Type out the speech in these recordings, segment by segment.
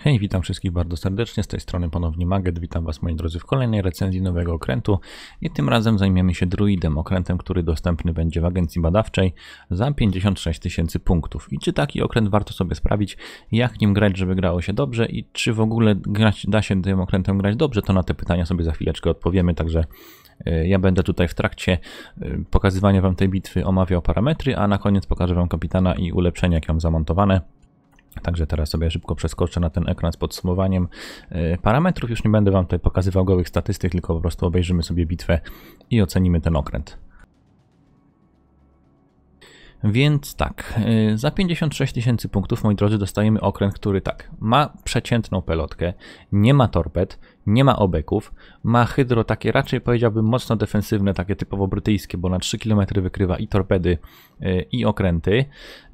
Hej, witam wszystkich bardzo serdecznie, z tej strony ponownie Maget, witam Was moi drodzy w kolejnej recenzji nowego okrętu i tym razem zajmiemy się druidem, okrętem, który dostępny będzie w agencji badawczej za 56 tysięcy punktów. I czy taki okręt warto sobie sprawić, jak nim grać, żeby grało się dobrze i czy w ogóle grać, da się tym okrętem grać dobrze, to na te pytania sobie za chwileczkę odpowiemy, także e, ja będę tutaj w trakcie e, pokazywania Wam tej bitwy omawiał parametry, a na koniec pokażę Wam kapitana i ulepszenia, jakie mam zamontowane Także teraz sobie szybko przeskoczę na ten ekran z podsumowaniem y, parametrów. Już nie będę Wam tutaj pokazywał gołych statystyk, tylko po prostu obejrzymy sobie bitwę i ocenimy ten okręt. Więc tak, y, za 56 tysięcy punktów, moi drodzy, dostajemy okręt, który tak, ma przeciętną pelotkę, nie ma torped, nie ma obeków, ma hydro takie raczej powiedziałbym mocno defensywne, takie typowo brytyjskie, bo na 3 km wykrywa i torpedy y, i okręty.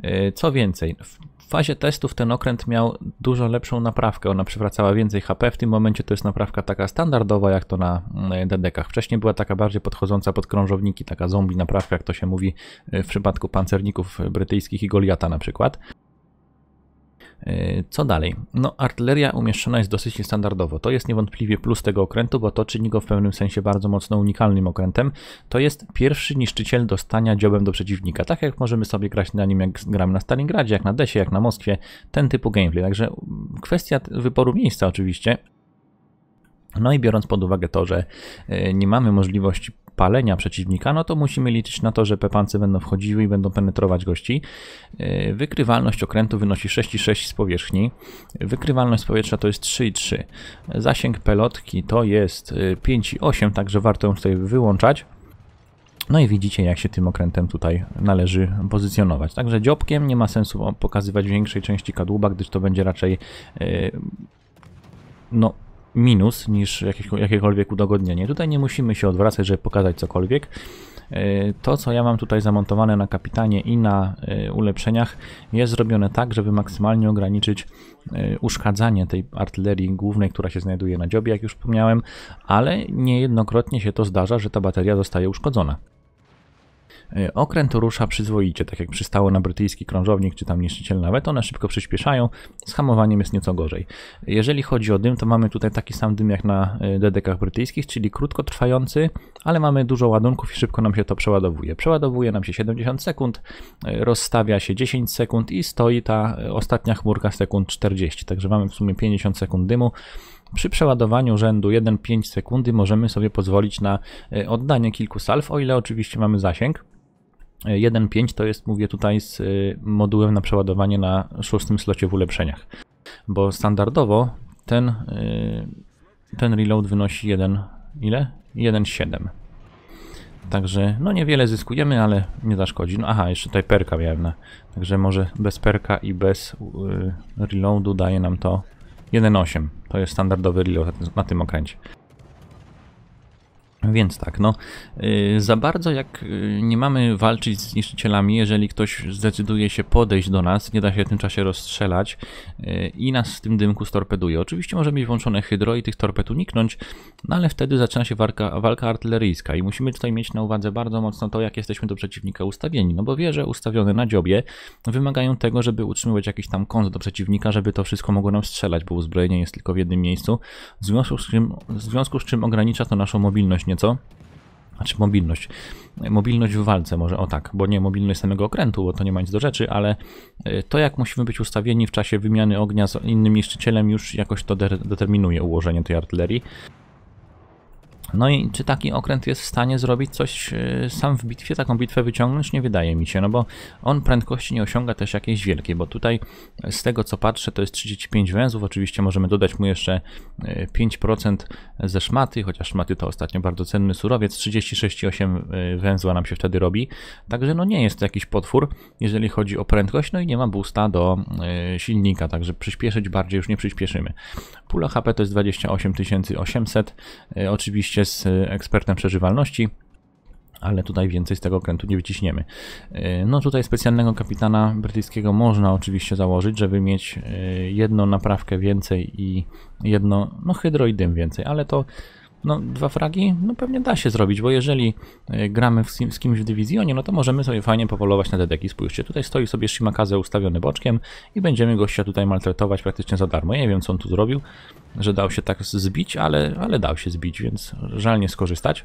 Y, co więcej, w fazie testów ten okręt miał dużo lepszą naprawkę, ona przywracała więcej HP, w tym momencie to jest naprawka taka standardowa jak to na y, dedekach. Wcześniej była taka bardziej podchodząca pod krążowniki, taka zombie naprawka, jak to się mówi w przypadku pancerników brytyjskich i Goliata na przykład. Y, co dalej? No, artyleria umieszczona jest dosyć standardowo. To jest niewątpliwie plus tego okrętu, bo to czyni go w pewnym sensie bardzo mocno unikalnym okrętem. To jest pierwszy niszczyciel dostania dziobem do przeciwnika. Tak jak możemy sobie grać na nim, jak gramy na Stalingradzie, jak na Desie, jak na Moskwie, ten typu gameplay. Także kwestia wyboru miejsca oczywiście, no i biorąc pod uwagę to, że y, nie mamy możliwości palenia przeciwnika, no to musimy liczyć na to, że pepance będą wchodziły i będą penetrować gości. E, wykrywalność okrętu wynosi 6,6 z powierzchni. Wykrywalność z powietrza to jest 3,3. Zasięg pelotki to jest 5,8, e, także warto ją tutaj wyłączać. No i widzicie, jak się tym okrętem tutaj należy pozycjonować. Także dziobkiem nie ma sensu pokazywać większej części kadłuba, gdyż to będzie raczej e, no, minus niż jakieś, jakiekolwiek udogodnienie. Tutaj nie musimy się odwracać, żeby pokazać cokolwiek. E, to, co ja mam tutaj zamontowane na kapitanie i na e, ulepszeniach, jest zrobione tak, żeby maksymalnie ograniczyć e, uszkadzanie tej artylerii głównej, która się znajduje na dziobie, jak już wspomniałem, ale niejednokrotnie się to zdarza, że ta bateria zostaje uszkodzona. E, okręt rusza przyzwoicie, tak jak przystało na brytyjski krążownik czy tam niszczyciel nawet, one szybko przyspieszają, z hamowaniem jest nieco gorzej. Jeżeli chodzi o dym, to mamy tutaj taki sam dym jak na e, dedekach brytyjskich, czyli krótkotrwający, ale mamy dużo ładunków i szybko nam się to przeładowuje. Przeładowuje nam się 70 sekund, e, rozstawia się 10 sekund i stoi ta ostatnia chmurka sekund 40, także mamy w sumie 50 sekund dymu. Przy przeładowaniu rzędu 1,5 sekundy możemy sobie pozwolić na oddanie kilku salw, o ile oczywiście mamy zasięg. 1.5 to jest, mówię tutaj, z y, modułem na przeładowanie na szóstym slocie w ulepszeniach. Bo standardowo ten, y, ten reload wynosi 1, ile? 1.7. Także no niewiele zyskujemy, ale nie zaszkodzi. No aha, jeszcze tutaj perka miałem. Na, także może bez perka i bez y, reloadu daje nam to 1.8. To jest standardowy reload na tym okręcie. Więc tak, no, y, za bardzo jak y, nie mamy walczyć z niszczycielami, jeżeli ktoś zdecyduje się podejść do nas, nie da się w tym czasie rozstrzelać y, i nas w tym dymku storpeduje. Oczywiście możemy mieć włączone hydro i tych torped uniknąć, no ale wtedy zaczyna się walka, walka artyleryjska i musimy tutaj mieć na uwadze bardzo mocno to, jak jesteśmy do przeciwnika ustawieni, no bo wieże ustawione na dziobie wymagają tego, żeby utrzymywać jakiś tam kąt do przeciwnika, żeby to wszystko mogło nam strzelać, bo uzbrojenie jest tylko w jednym miejscu, w związku z czym, w związku z czym ogranicza to naszą mobilność świetnie, co? Znaczy mobilność. Mobilność w walce może, o tak, bo nie mobilność samego okrętu, bo to nie ma nic do rzeczy, ale e, to jak musimy być ustawieni w czasie wymiany ognia z innym niszczycielem już jakoś to determinuje ułożenie tej artylerii. No i czy taki okręt jest w stanie zrobić coś e, sam w bitwie, taką bitwę wyciągnąć? Nie wydaje mi się, no bo on prędkości nie osiąga też jakiejś wielkiej, bo tutaj z tego co patrzę to jest 35 węzłów, oczywiście możemy dodać mu jeszcze 5% e, ze szmaty, chociaż szmaty to ostatnio bardzo cenny surowiec, 36,8 e, węzła nam się wtedy robi, także no nie jest to jakiś potwór, jeżeli chodzi o prędkość, no i nie ma busta do silnika, także przyspieszyć bardziej już nie przyspieszymy. Pula HP to jest 28 800, oczywiście jest y, ekspertem przeżywalności, ale tutaj więcej z tego okrętu nie wyciśniemy. Y, no tutaj specjalnego kapitana brytyjskiego można oczywiście założyć, żeby mieć y, jedną naprawkę więcej i jedno, no hydroidym więcej, ale to no dwa fragi, no pewnie da się zrobić, bo jeżeli e, gramy z kimś w dywizjonie, no to możemy sobie fajnie popolować na dedeki. Spójrzcie, tutaj stoi sobie Shimakaze ustawiony boczkiem i będziemy gościa tutaj maltretować praktycznie za darmo. Ja nie wiem, co on tu zrobił, że dał się tak zbić, ale, ale dał się zbić, więc żal nie skorzystać.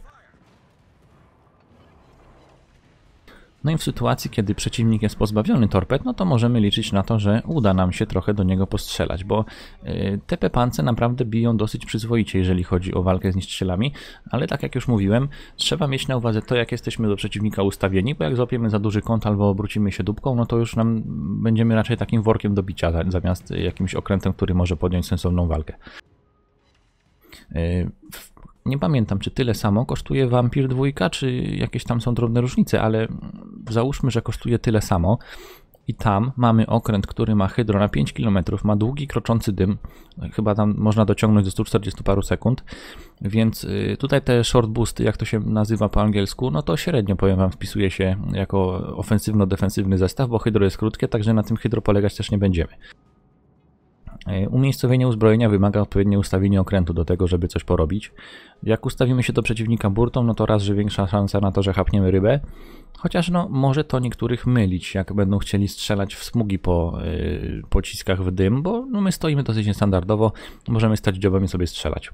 No i w sytuacji, kiedy przeciwnik jest pozbawiony torped, no to możemy liczyć na to, że uda nam się trochę do niego postrzelać, bo y, te pepance naprawdę biją dosyć przyzwoicie, jeżeli chodzi o walkę z niszczycielami, ale tak jak już mówiłem, trzeba mieć na uwadze to, jak jesteśmy do przeciwnika ustawieni, bo jak złapiemy za duży kąt albo obrócimy się dupką, no to już nam będziemy raczej takim workiem do bicia zamiast jakimś okrętem, który może podjąć sensowną walkę. Y, w nie pamiętam, czy tyle samo kosztuje Vampir 2, czy jakieś tam są drobne różnice, ale załóżmy, że kosztuje tyle samo. I tam mamy okręt, który ma hydro na 5 km, ma długi, kroczący dym. Chyba tam można dociągnąć do 140 paru sekund. Więc y, tutaj te short boosty, jak to się nazywa po angielsku, no to średnio powiem wam, wpisuje się jako ofensywno-defensywny zestaw, bo hydro jest krótkie, także na tym hydro polegać też nie będziemy. E, umiejscowienie uzbrojenia wymaga odpowiednie ustawienie okrętu do tego, żeby coś porobić. Jak ustawimy się do przeciwnika burtą, no to raz, że większa szansa na to, że chapniemy rybę, chociaż no może to niektórych mylić, jak będą chcieli strzelać w smugi po yy, pociskach w dym, bo no, my stoimy dosyć niestandardowo, możemy stać dziobem i sobie strzelać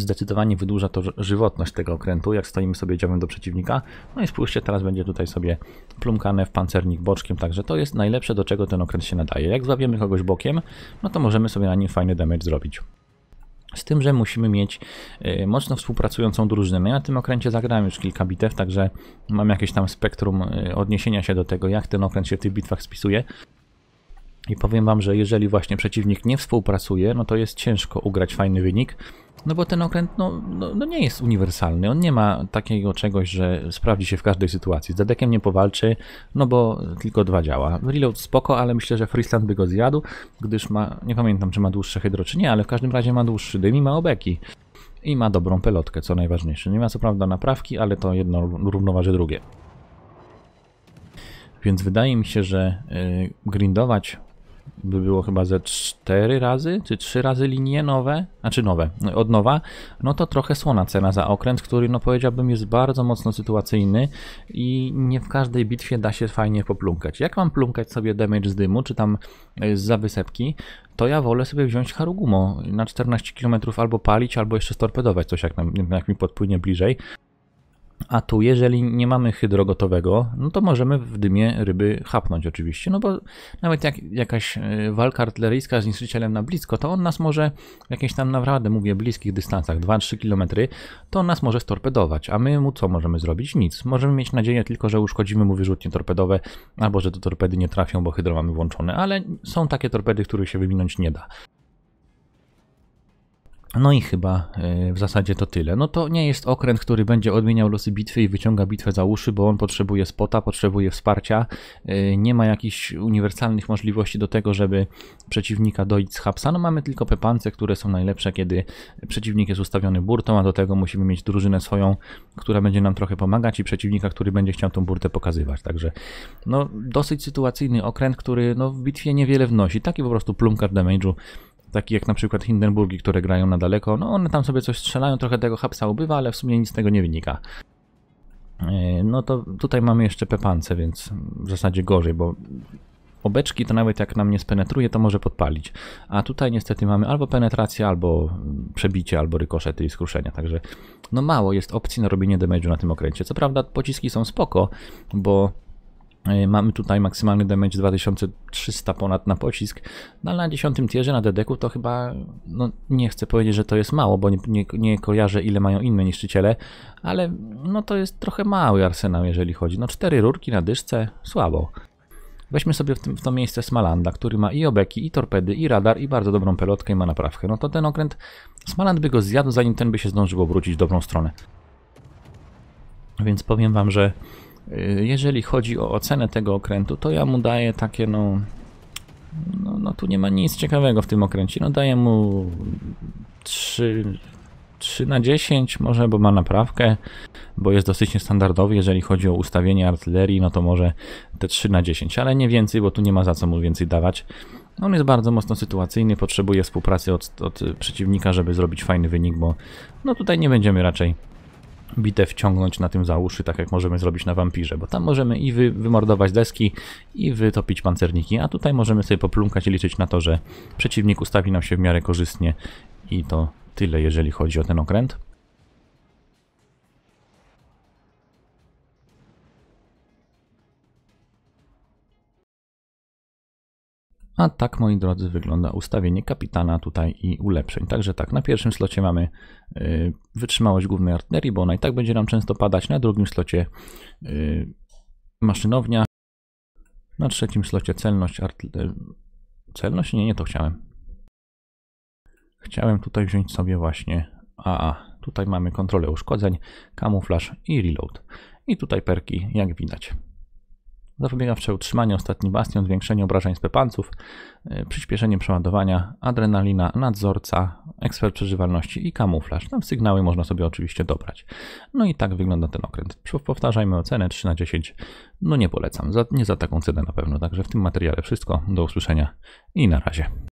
zdecydowanie wydłuża to żywotność tego okrętu, jak stoimy sobie dziobem do przeciwnika. No i spójrzcie, teraz będzie tutaj sobie plumkane w pancernik boczkiem, także to jest najlepsze, do czego ten okręt się nadaje. Jak złapiemy kogoś bokiem, no to możemy sobie na nim fajny damage zrobić. Z tym, że musimy mieć y, mocno współpracującą drużynę. No ja na tym okręcie zagrałem już kilka bitew, także mam jakieś tam spektrum y, odniesienia się do tego, jak ten okręt się w tych bitwach spisuje. I powiem wam, że jeżeli właśnie przeciwnik nie współpracuje, no to jest ciężko ugrać fajny wynik, no bo ten okręt no, no, no nie jest uniwersalny, on nie ma takiego czegoś, że sprawdzi się w każdej sytuacji. Z Dedekiem nie powalczy, no bo tylko dwa działa. Reload spoko, ale myślę, że Freeland by go zjadł, gdyż ma, nie pamiętam czy ma dłuższe hydro czy nie, ale w każdym razie ma dłuższy dym i ma obeki. I ma dobrą pelotkę, co najważniejsze. Nie ma co prawda naprawki, ale to jedno równoważy drugie. Więc wydaje mi się, że y, grindować by było chyba ze 4 razy czy 3 razy linie nowe, znaczy nowe, od nowa, no to trochę słona cena za okręt, który no powiedziałbym jest bardzo mocno sytuacyjny i nie w każdej bitwie da się fajnie poplunkać. Jak mam plunkać sobie damage z dymu, czy tam e, z zawysepki, to ja wolę sobie wziąć Harugumo na 14 km albo palić, albo jeszcze storpedować coś jak, nam, jak mi podpłynie bliżej. A tu, jeżeli nie mamy hydro gotowego, no to możemy w dymie ryby chapnąć oczywiście, no bo nawet jak jakaś e, walka artyleryjska z niszczycielem na blisko, to on nas może, jakieś tam naprawdę, mówię, bliskich dystansach, 2-3 km, to on nas może storpedować, a my mu co możemy zrobić? Nic. Możemy mieć nadzieję tylko, że uszkodzimy mu wyrzutnie torpedowe, albo że te torpedy nie trafią, bo hydro mamy włączone, ale są takie torpedy, których się wyminąć nie da. No i chyba e, w zasadzie to tyle. No to nie jest okręt, który będzie odmieniał losy bitwy i wyciąga bitwę za uszy, bo on potrzebuje spota, potrzebuje wsparcia. E, nie ma jakichś uniwersalnych możliwości do tego, żeby przeciwnika doić z hapsa. No mamy tylko pepance, które są najlepsze, kiedy przeciwnik jest ustawiony burtą, a do tego musimy mieć drużynę swoją, która będzie nam trochę pomagać i przeciwnika, który będzie chciał tą burtę pokazywać. Także no dosyć sytuacyjny okręt, który no, w bitwie niewiele wnosi. Taki po prostu plumkar damage'u takich jak na przykład Hindenburgi, które grają na daleko, no one tam sobie coś strzelają, trochę tego hapsa ubywa, ale w sumie nic z tego nie wynika. E, no to tutaj mamy jeszcze pepance, więc w zasadzie gorzej, bo obeczki to nawet jak nam nie spenetruje, to może podpalić. A tutaj niestety mamy albo penetrację, albo przebicie, albo rykoszety i skruszenia. Także no mało jest opcji na robienie damage'u na tym okręcie. Co prawda pociski są spoko, bo E, mamy tutaj maksymalny damage 2300 ponad na pocisk, no ale na 10 tierze na dedeku to chyba, no nie chcę powiedzieć, że to jest mało, bo nie, nie, nie, kojarzę ile mają inne niszczyciele, ale no to jest trochę mały arsenał jeżeli chodzi. No cztery rurki na dyszce, słabo. Weźmy sobie w, tym, w to miejsce Smalanda, który ma i obeki, i torpedy, i radar, i bardzo dobrą pelotkę i ma naprawkę. No to ten okręt, Smaland by go zjadł zanim ten by się zdążył obrócić w dobrą stronę. Więc powiem wam, że jeżeli chodzi o ocenę tego okrętu, to ja mu daję takie no... No, no tu nie ma nic ciekawego w tym okręcie. No daję mu 3, 3 na 10 może, bo ma naprawkę, bo jest dosyć niestandardowy, jeżeli chodzi o ustawienie artylerii, no to może te 3 na 10, ale nie więcej, bo tu nie ma za co mu więcej dawać. On jest bardzo mocno sytuacyjny, potrzebuje współpracy od, od przeciwnika, żeby zrobić fajny wynik, bo no tutaj nie będziemy raczej bitę wciągnąć na tym załuszy, tak jak możemy zrobić na wampirze, bo tam możemy i wy, wymordować deski i wytopić pancerniki, a tutaj możemy sobie poplumkać i liczyć na to, że przeciwnik ustawi nam się w miarę korzystnie i to tyle, jeżeli chodzi o ten okręt. A tak, moi drodzy, wygląda ustawienie kapitana tutaj i ulepszeń. Także tak, na pierwszym slocie mamy y, wytrzymałość głównej arterii, bo ona i tak będzie nam często padać. Na drugim slocie y, maszynownia. Na trzecim slocie celność Celność? Nie, nie to chciałem. Chciałem tutaj wziąć sobie właśnie a. Tutaj mamy kontrolę uszkodzeń, kamuflaż i reload. I tutaj perki, jak widać zapobiegawcze utrzymanie, ostatni bastion, zwiększenie obrażeń z pepanców, e, przyspieszenie przeładowania, adrenalina, nadzorca, ekspert przeżywalności i kamuflaż. Tam sygnały można sobie oczywiście dobrać. No i tak wygląda ten okręt. Powtarzajmy ocenę 3 na 10. No nie polecam, za, nie za taką cenę na pewno. Także w tym materiale wszystko. Do usłyszenia i na razie.